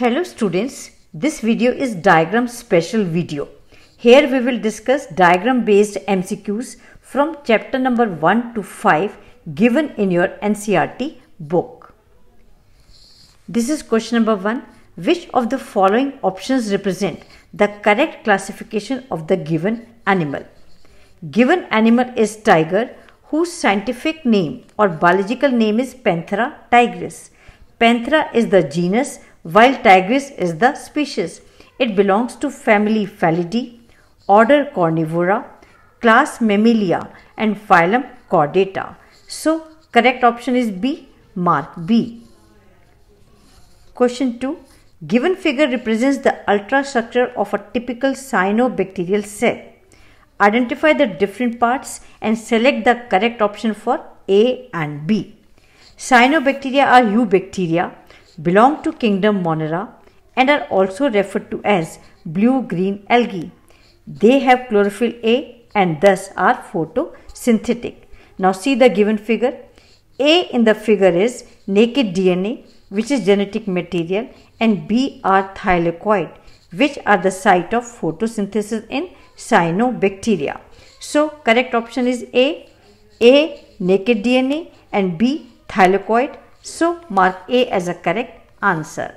Hello students, this video is diagram special video. Here we will discuss diagram based MCQs from chapter number 1 to 5 given in your NCRT book. This is question number 1. Which of the following options represent the correct classification of the given animal? Given animal is tiger whose scientific name or biological name is Panthera tigris. Panthera is the genus while tigris is the species. It belongs to family Felidae, order Carnivora, class Mammalia and phylum Chordata. So correct option is B, mark B. Question 2. Given figure represents the ultrastructure of a typical cyanobacterial cell. Identify the different parts and select the correct option for A and B. Cyanobacteria are eubacteria belong to kingdom Monera and are also referred to as blue-green algae. They have chlorophyll A and thus are photosynthetic. Now see the given figure. A in the figure is naked DNA which is genetic material and B are thylakoid which are the site of photosynthesis in cyanobacteria. So correct option is A, A naked DNA and B thylakoid so mark A as a correct answer.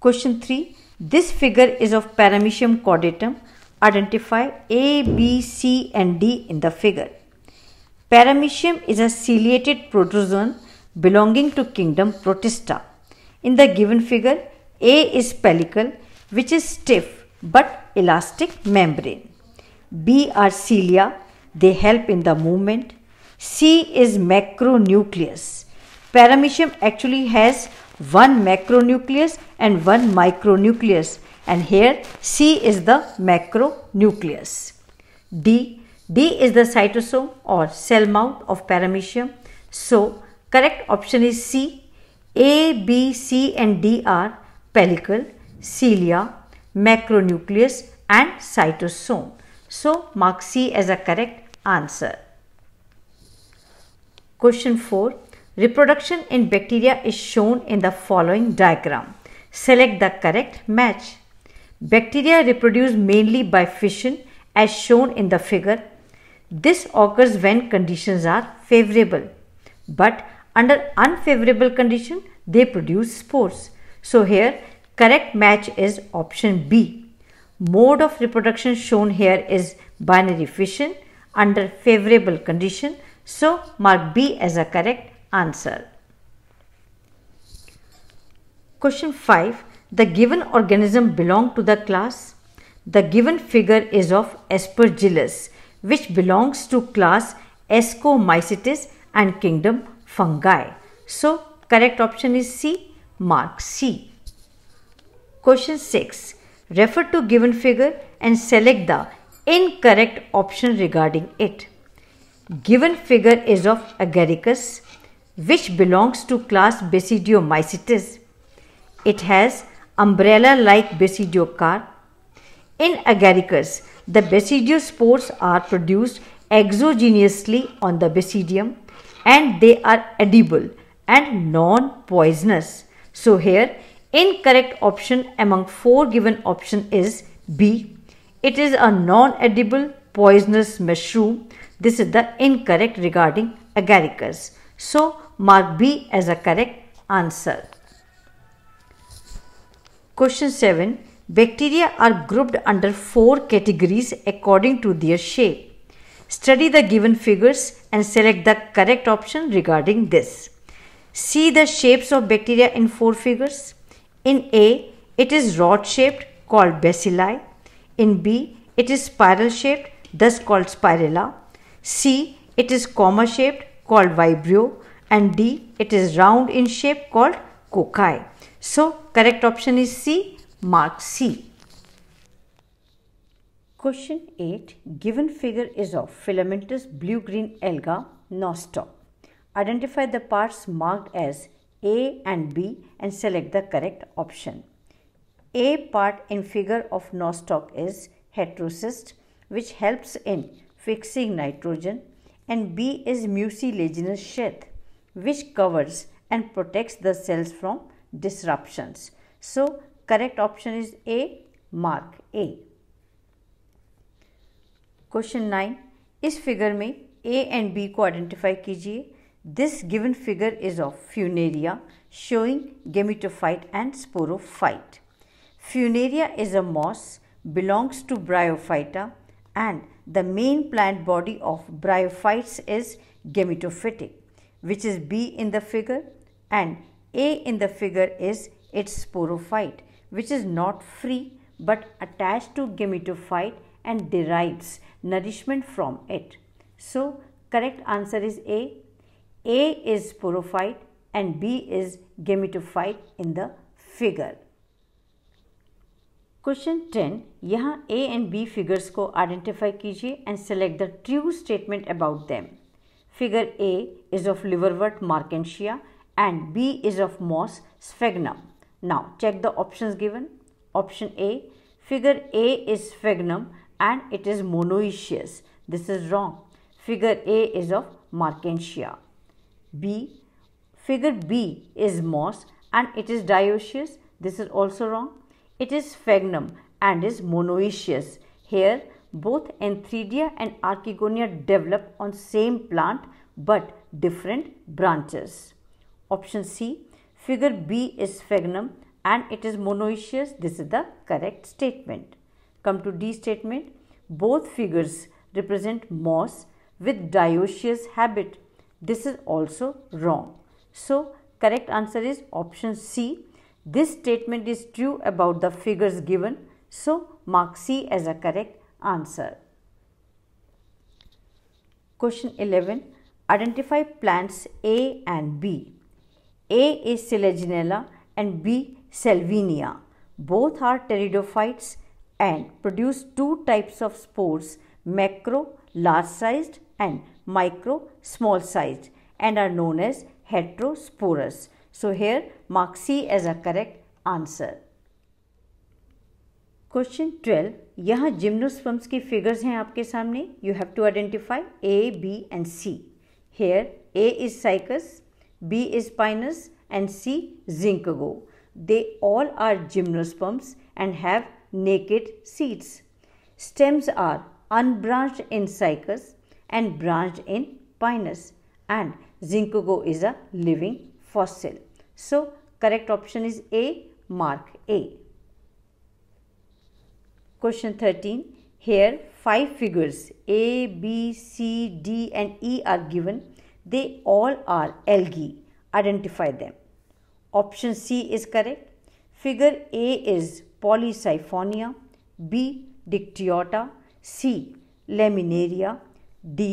Question 3. This figure is of paramecium caudatum. Identify A, B, C and D in the figure. Paramecium is a ciliated protozoan belonging to kingdom Protista. In the given figure, A is pellicle which is stiff but elastic membrane. B are cilia, they help in the movement. C is macronucleus. Paramecium actually has one macronucleus and one micronucleus and here C is the macronucleus. D, D is the cytosome or cell mouth of paramecium. So correct option is C. A, B, C and D are pellicle, cilia, macronucleus and cytosome. So mark C as a correct answer. Question 4. Reproduction in bacteria is shown in the following diagram. Select the correct match. Bacteria reproduce mainly by fission as shown in the figure. This occurs when conditions are favorable. But under unfavorable condition, they produce spores. So here, correct match is option B. Mode of reproduction shown here is binary fission under favorable condition so mark B as a correct answer. Question 5. The given organism belong to the class. The given figure is of Aspergillus which belongs to class Ascomycetes and kingdom fungi. So correct option is C. Mark C. Question 6. Refer to given figure and select the incorrect option regarding it. Given figure is of agaricus which belongs to class Basidiomycetes. It has umbrella-like basidiocarp In agaricus, the basidiospores are produced exogenously on the basidium and they are edible and non-poisonous. So here, incorrect option among four given option is B. It is a non-edible poisonous mushroom. This is the incorrect regarding agaricus. So mark B as a correct answer. Question 7. Bacteria are grouped under four categories according to their shape. Study the given figures and select the correct option regarding this. See the shapes of bacteria in four figures. In A, it is rod shaped called bacilli. In B, it is spiral shaped thus called spirilla. C. It is comma shaped called vibrio and D. It is round in shape called cocci. So correct option is C. Mark C. Question 8. Given figure is of filamentous blue-green alga Nostoc. Identify the parts marked as A and B and select the correct option. A part in figure of Nostoc is heterocyst which helps in fixing nitrogen, and B is mucilaginous sheath, which covers and protects the cells from disruptions. So, correct option is A, mark A. Question 9. Is figure figure A and B ko identify kijiye. This given figure is of funeria showing gametophyte and sporophyte. Funaria is a moss, belongs to bryophyta, and the main plant body of bryophytes is gametophytic which is B in the figure and A in the figure is its sporophyte which is not free but attached to gametophyte and derives nourishment from it. So correct answer is A. A is sporophyte and B is gametophyte in the figure. Question 10 यहाँ A and B figures को identify कीजिए and select the true statement about them figure A is of liverwort Marchantia and B is of moss Sphagnum now check the options given option A figure A is Sphagnum and it is monoecious this is wrong figure A is of Marchantia B figure B is moss and it is dioecious this is also wrong it is sphagnum and is monoecious. Here both Enthridia and Archegonia develop on same plant but different branches. Option C. Figure B is sphagnum and it is monoecious. This is the correct statement. Come to D statement. Both figures represent moss with dioecious habit. This is also wrong. So, correct answer is option C. This statement is true about the figures given, so mark C as a correct answer. Question 11. Identify plants A and B. A is Selaginella and B Selvinia. Both are pteridophytes and produce two types of spores macro large sized and micro small sized and are known as heterosporous. So here mark C as a correct answer. Question 12. यहाँ gymnosperms की figures हैं आपके सामने. You have to identify A, B and C. Here A is cycas, B is pinus and C zincago. They all are gymnosperms and have naked seeds. Stems are unbranched in cycas and branched in pinus and zincago is a living fossil. So, correct option is A, mark A. Question 13. Here, five figures A, B, C, D and E are given. They all are algae. Identify them. Option C is correct. Figure A is polysiphonia, B, dictyota, C, laminaria, D,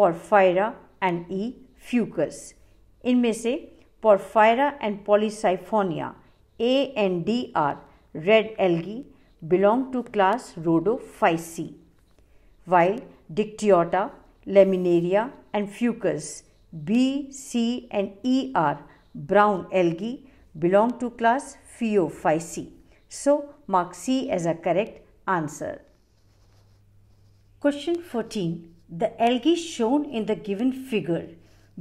porphyra and E, fucus. इनमें से Porphyra and polysiphonia A and D are red algae belong to class Rhodophyceae, while Dictyota, Laminaria and Fucus B, C and E are brown algae belong to class Phaeophyceae. So mark C as a correct answer. Question 14. The algae shown in the given figure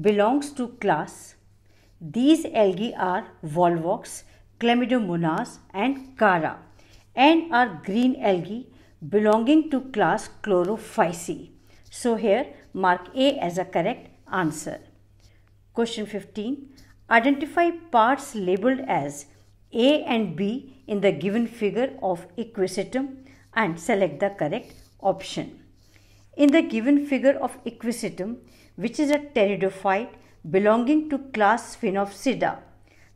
belongs to class these algae are volvox, chlamydomonas and cara and are green algae belonging to class chlorophyceae. So here mark A as a correct answer. Question 15. Identify parts labeled as A and B in the given figure of equisetum and select the correct option. In the given figure of equisetum, which is a pteridophyte belonging to class Phenopsida.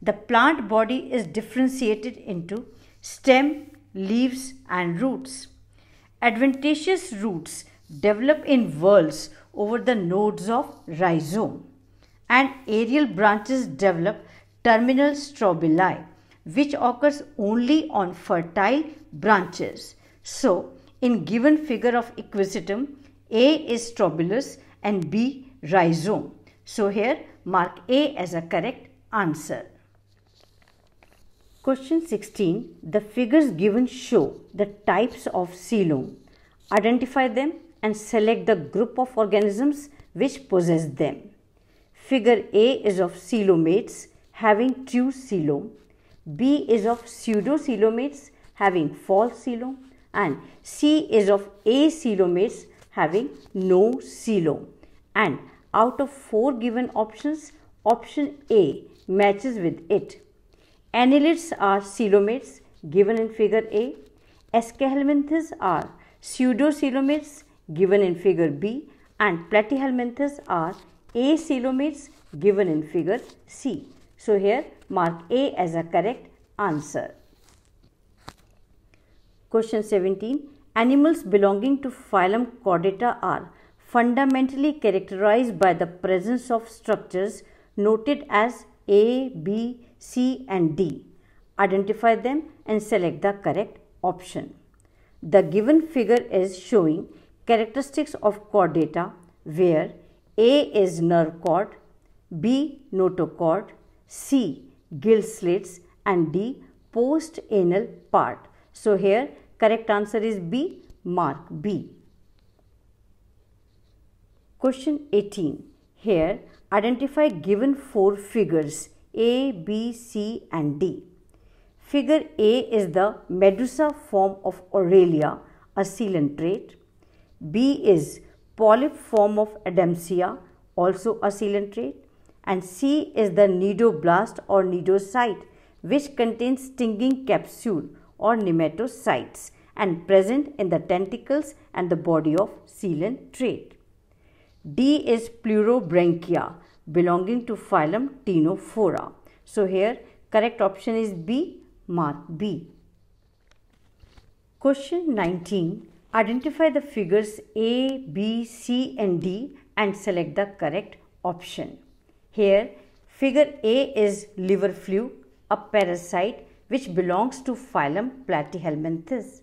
The plant body is differentiated into stem, leaves and roots. Adventitious roots develop in whorls over the nodes of rhizome and aerial branches develop terminal strobili which occurs only on fertile branches. So, in given figure of equisetum, A is strobilus and B rhizome. So here mark A as a correct answer. Question 16. The figures given show the types of coelom. Identify them and select the group of organisms which possess them. Figure A is of coelomates having true coelom. B is of pseudocoelomates having false coelom. And C is of acoelomates having no coelom. And out of four given options, option A matches with it. Annelids are coelomates given in figure A. Escahelminthes are pseudocoelomates given in figure B and platyhelminthes are acoelomates given in figure C. So here mark A as a correct answer. Question 17. Animals belonging to phylum Chordata are fundamentally characterized by the presence of structures noted as A, B, C and D. Identify them and select the correct option. The given figure is showing characteristics of chord data where A is nerve cord, B notochord, C gill slits and D post anal part. So here correct answer is B, mark B. Question 18. Here, identify given four figures A, B, C, and D. Figure A is the medusa form of Aurelia, a sealant trait. B is polyp form of Adamsia, also a sealant trait. And C is the nidoblast or nidocyte, which contains stinging capsule or nematocytes and present in the tentacles and the body of sealant trait. D is pleurobranchia belonging to phylum Tenophora. So here correct option is B, mark B. Question 19. Identify the figures A, B, C and D and select the correct option. Here figure A is liver fluke, a parasite which belongs to phylum Platyhelminthes.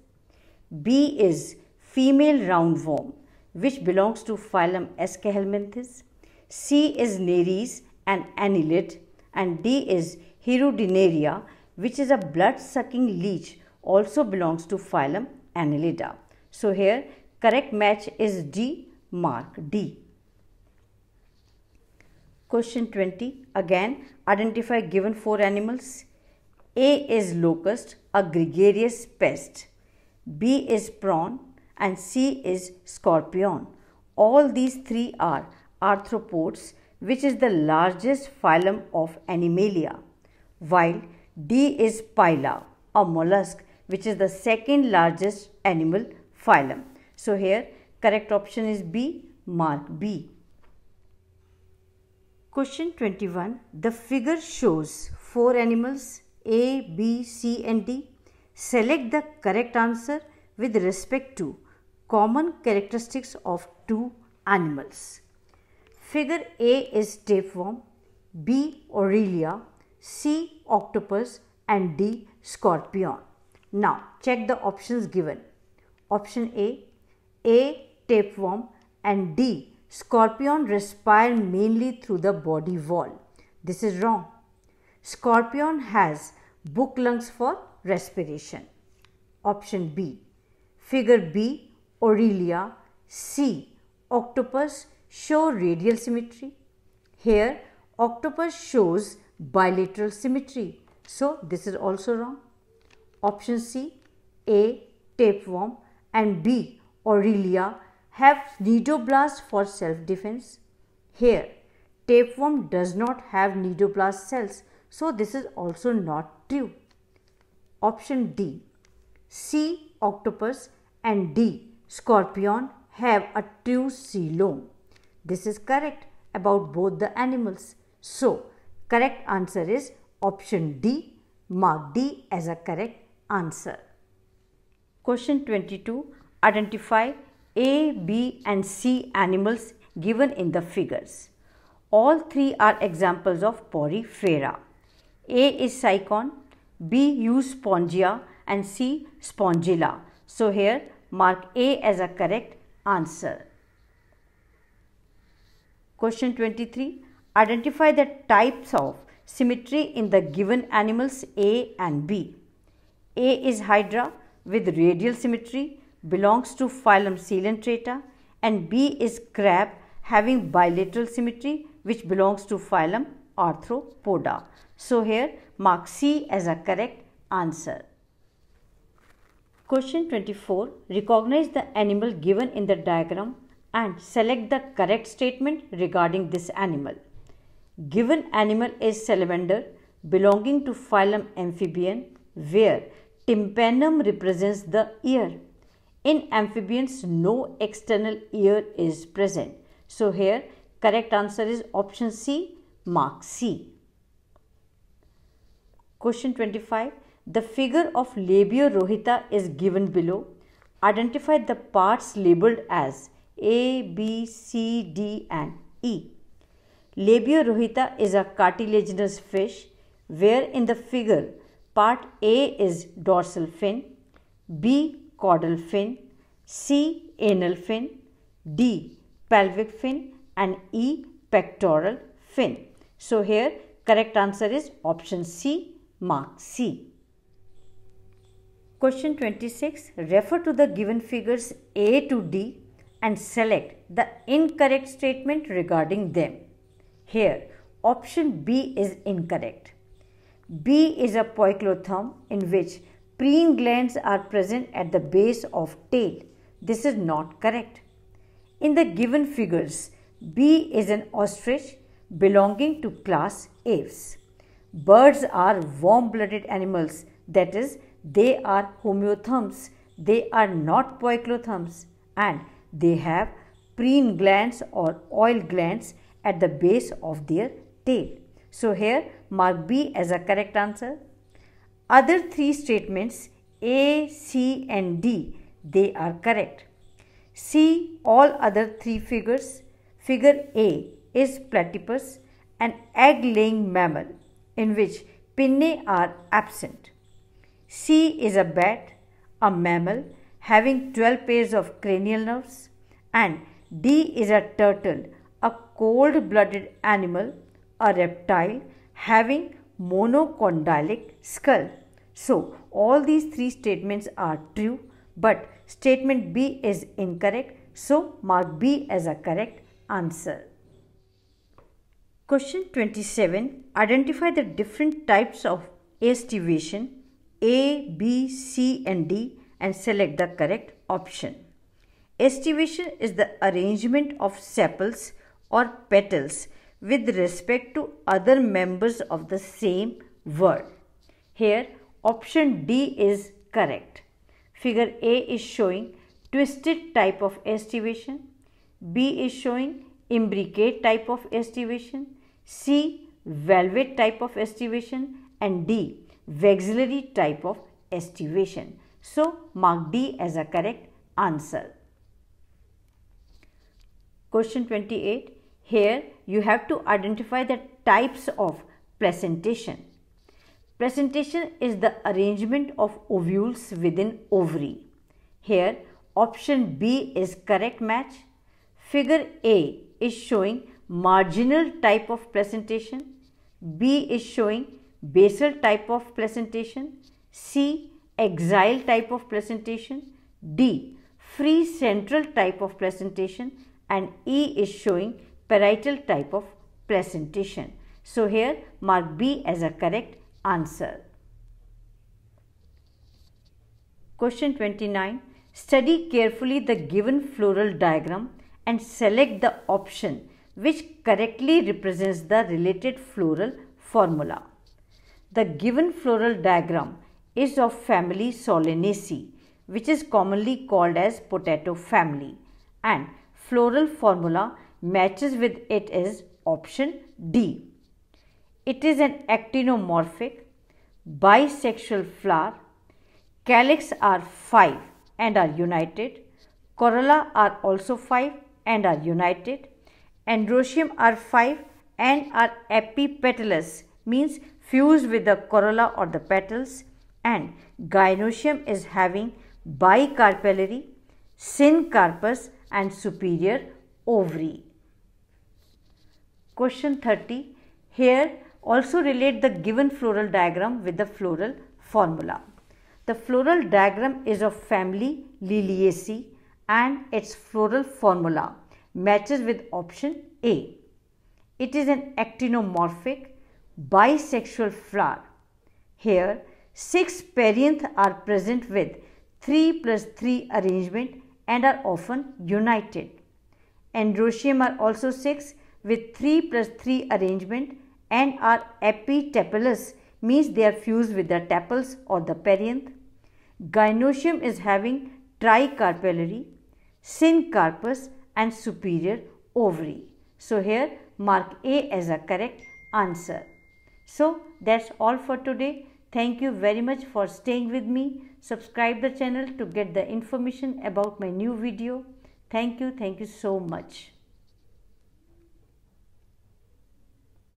B is female roundworm which belongs to phylum Escahelminthes. C is Nereis, an annelid, and D is Hirudinaria, which is a blood-sucking leech, also belongs to phylum Annelida. So here, correct match is D, mark D. Question 20. Again, identify given four animals. A is locust, a gregarious pest. B is prawn, and C is scorpion. All these three are arthropods, which is the largest phylum of Animalia, while D is Pila, a mollusk, which is the second largest animal phylum. So here correct option is B, mark B. Question 21. The figure shows four animals A, B, C and D. Select the correct answer with respect to common characteristics of two animals. Figure A is tapeworm, B aurelia, C octopus and D scorpion. Now check the options given. Option A, A tapeworm and D scorpion respire mainly through the body wall. This is wrong. Scorpion has book lungs for respiration. Option B. Figure B Aurelia. C. Octopus show radial symmetry. Here octopus shows bilateral symmetry. So this is also wrong. Option C, A tapeworm and B Aurelia have neodoblast for self-defense. Here tapeworm does not have neodoblast cells. So this is also not true. Option D, C octopus and D scorpion have a 2 sea This is correct about both the animals. So, correct answer is option D. Mark D as a correct answer. Question 22. Identify A, B and C animals given in the figures. All three are examples of Porifera. A is cycon, B euspongia and C spongilla. So here Mark A as a correct answer. Question 23. Identify the types of symmetry in the given animals A and B. A is hydra with radial symmetry, belongs to phylum Coelentrata and B is crab having bilateral symmetry which belongs to phylum Arthropoda. So here mark C as a correct answer. Question 24. Recognize the animal given in the diagram and select the correct statement regarding this animal. Given animal is salamander belonging to phylum amphibian where tympanum represents the ear. In amphibians no external ear is present. So here correct answer is option C mark C. Question 25. The figure of labio rohita is given below. Identify the parts labeled as A, B, C, D and E. Labio rohita is a cartilaginous fish where in the figure part A is dorsal fin, B caudal fin, C anal fin, D pelvic fin and E pectoral fin. So here correct answer is option C mark C. Question 26. Refer to the given figures A to D and select the incorrect statement regarding them. Here, option B is incorrect. B is a poikilotherm in which preen glands are present at the base of tail. This is not correct. In the given figures, B is an ostrich belonging to class Aves. Birds are warm-blooded animals, that is, they are homeotherms, they are not poiklotherms, and they have preen glands or oil glands at the base of their tail. So, here mark B as a correct answer. Other three statements A, C, and D they are correct. C. all other three figures. Figure A is platypus, an egg laying mammal in which pinnae are absent. C is a bat, a mammal having 12 pairs of cranial nerves, and D is a turtle, a cold blooded animal, a reptile having monocondylic skull. So, all these three statements are true, but statement B is incorrect. So, mark B as a correct answer. Question 27 Identify the different types of aestivation a, B, C and D and select the correct option. Estivation is the arrangement of sepals or petals with respect to other members of the same word. Here option D is correct. Figure A is showing twisted type of estivation. B is showing imbricate type of estivation. C velvet type of estivation and D vexillary type of estivation. So, mark D as a correct answer. Question 28. Here you have to identify the types of presentation. Presentation is the arrangement of ovules within ovary. Here option B is correct match. Figure A is showing marginal type of presentation. B is showing basal type of placentation, C. Exile type of placentation, D. Free central type of placentation and E is showing parietal type of placentation. So here mark B as a correct answer. Question 29. Study carefully the given floral diagram and select the option which correctly represents the related floral formula. The given floral diagram is of family Solanaceae which is commonly called as potato family and floral formula matches with it is option D. It is an actinomorphic bisexual flower. Calyx are 5 and are united. Corolla are also 5 and are united. Androsium are 5 and are epipetalous means fused with the corolla or the petals and gynoecium is having bicarpellary, syncarpus and superior ovary. Question 30. Here also relate the given floral diagram with the floral formula. The floral diagram is of family Liliaceae and its floral formula matches with option A. It is an actinomorphic bisexual flower. Here, six perianth are present with 3 plus 3 arrangement and are often united. Androecium are also 6 with 3 plus 3 arrangement and are epitapelous means they are fused with the tepals or the perianth. Gynoecium is having tricarpellary, syncarpus and superior ovary. So here mark A as a correct answer. So that's all for today. Thank you very much for staying with me. Subscribe the channel to get the information about my new video. Thank you. Thank you so much.